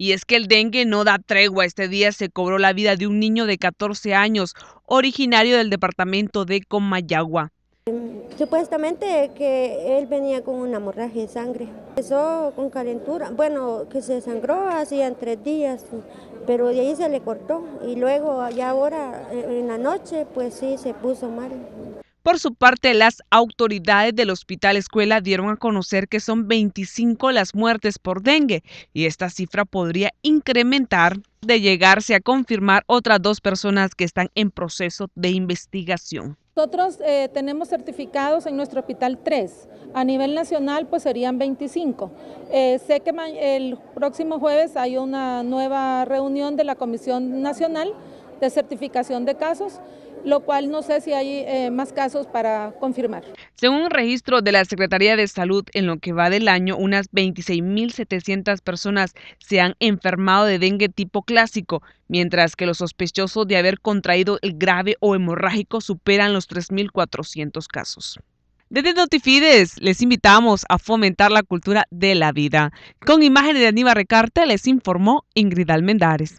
Y es que el dengue no da tregua. Este día se cobró la vida de un niño de 14 años, originario del departamento de Comayagua. Supuestamente que él venía con una hemorragia de sangre. Empezó con calentura, bueno, que se sangró hacían tres días, pero de ahí se le cortó. Y luego, ya ahora, en la noche, pues sí, se puso mal. Por su parte, las autoridades del Hospital Escuela dieron a conocer que son 25 las muertes por dengue y esta cifra podría incrementar de llegarse a confirmar otras dos personas que están en proceso de investigación. Nosotros eh, tenemos certificados en nuestro hospital 3, a nivel nacional pues serían 25. Eh, sé que el próximo jueves hay una nueva reunión de la Comisión Nacional de certificación de casos, lo cual no sé si hay eh, más casos para confirmar. Según un registro de la Secretaría de Salud, en lo que va del año, unas 26.700 personas se han enfermado de dengue tipo clásico, mientras que los sospechosos de haber contraído el grave o hemorrágico superan los 3.400 casos. Desde Notifides les invitamos a fomentar la cultura de la vida. Con imágenes de Aníbal Recarte les informó Ingrid Almendares.